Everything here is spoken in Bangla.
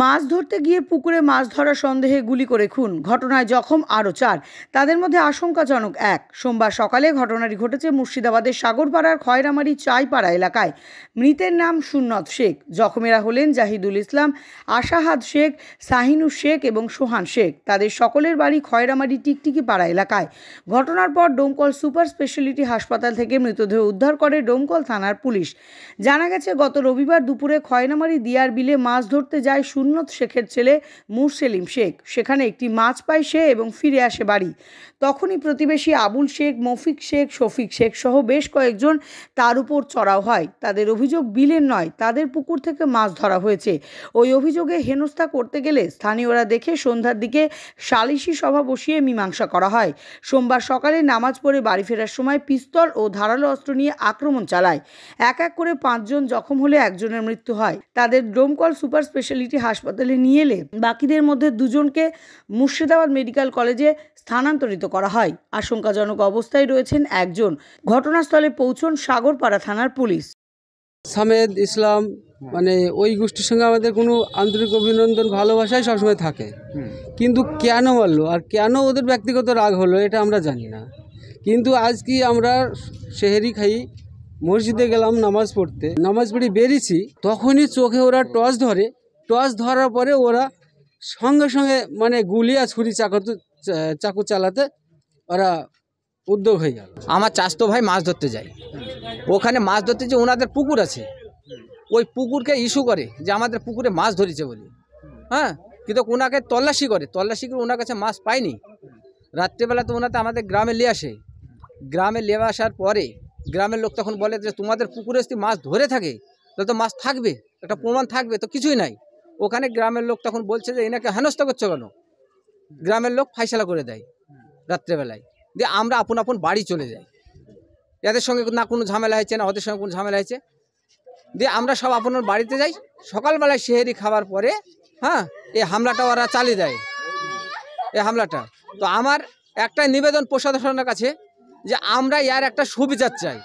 মাছ ধরতে গিয়ে পুকুরে মাছ ধরা সন্দেহে গুলি করে খুন ঘটনায় জখম আরও চার তাদের মধ্যে আশঙ্কাজনক এক সোমবার সকালে ঘটনাটি ঘটেছে মুর্শিদাবাদের সাগরপাড়ার খয়রামারি চাইপাড়া এলাকায় মৃতের নাম সুন্নত শেখ জখমেরা হলেন জাহিদুল ইসলাম আশাহাদ শেখ সাহিনু শেখ এবং সোহান শেখ তাদের সকলের বাড়ি খয়রামারি টিকটিকি পাড়া এলাকায় ঘটনার পর ডোমকল সুপার স্পেশালিটি হাসপাতাল থেকে মৃতদেহ উদ্ধার করে ডোমকল থানার পুলিশ জানা গেছে গত রবিবার দুপুরে খয়রামারি দিয়ার বিলে মাছ ধরতে যায় সুন্নত শেখের ছেলে মুরসেলিম শেখ সেখানে একটি মাছ পায় সে এবং ফিরে আসে বাড়ি তখনই প্রতিবেশী আবুল শেখ মফিক শেখ শফিক শেখ সহ বেশ কয়েকজন তার উপর চড়াও হয় তাদের অভিযোগ বিলের নয় তাদের পুকুর থেকে মাছ ধরা হয়েছে ওই অভিযোগে হেনস্থা করতে গেলে স্থানীয়রা দেখে সন্ধ্যার দিকে সালিশি সভা বসিয়ে মীমাংসা করা হয় সোমবার সকালে নামাজ পড়ে বাড়ি ফেরার সময় পিস্তল ও ধারালো অস্ত্র নিয়ে আক্রমণ চালায় এক এক করে পাঁচজন জখম হলে একজনের মৃত্যু হয় তাদের ডোমকল সুপার স্পেশালিটি একটি হাসপাতালে নিয়ে এলে বাকিদের মধ্যে দুজনকে মুর্শিদাবাদ মেডিকেল কলেজে স্থানান্তরিত করা হয় আশঙ্কাজনক অবস্থায় রয়েছেন একজন ঘটনাস্থলে পৌঁছন সাগরপাড়া থানার পুলিশ সামেদ ইসলাম মানে ওই গোষ্ঠীর সঙ্গে আমাদের কোনো আন্তরিক অভিনন্দন ভালোবাসাই সবসময় থাকে কিন্তু কেন বললো আর কেন ওদের ব্যক্তিগত রাগ হলো এটা আমরা জানি না কিন্তু আজ কি আমরা শেহেরি খাই মসজিদে গেলাম নামাজ পড়তে নামাজ পড়ে বেরিয়েছি তখনই চোখে ওরা টর্চ ধরে টর্চ ধরার পরে ওরা সঙ্গে সঙ্গে মানে গুলি আর ছুরি চাকু চাকু চালাতে ওরা উদ্যোগ হয়ে গেল আমার তো ভাই মাছ ধরতে যায় ওখানে মাছ ধরতে যে ওনাদের পুকুর আছে ওই পুকুরকে ইস্যু করে যে আমাদের পুকুরে মাছ ধরেছে বলি হ্যাঁ কিন্তু ওনাকে তল্লাশি করে তল্লাশি করে ওনার কাছে মাছ পায়নি রাত্রিবেলা তো ওনাতে আমাদের গ্রামে নিয়ে আসে গ্রামে নিয়ে আসার পরে গ্রামের লোক তখন বলে যে তোমাদের পুকুরে যদি মাছ ধরে থাকে তাহলে তো মাছ থাকবে একটা প্রমাণ থাকবে তো কিছুই নাই ওখানে গ্রামের লোক তখন বলছে যে এনাকে হেনস্থ করছো কেন গ্রামের লোক ফাইসলা করে দেয় রাত্রেবেলায় দিয়ে আমরা আপন আপন বাড়ি চলে যাই এদের সঙ্গে না কোনো ঝামেলা হয়েছে না ওদের সঙ্গে কোনো ঝামেলা হয়েছে দিয়ে আমরা সব আপনার বাড়িতে যাই সকালবেলায় সেহেরি খাওয়ার পরে হ্যাঁ এই হামলাটা ওরা চালিয়ে দেয় এই হামলাটা তো আমার একটা নিবেদন প্রশাসনের কাছে যে আমরা ইয়ার একটা সুবিচার চাই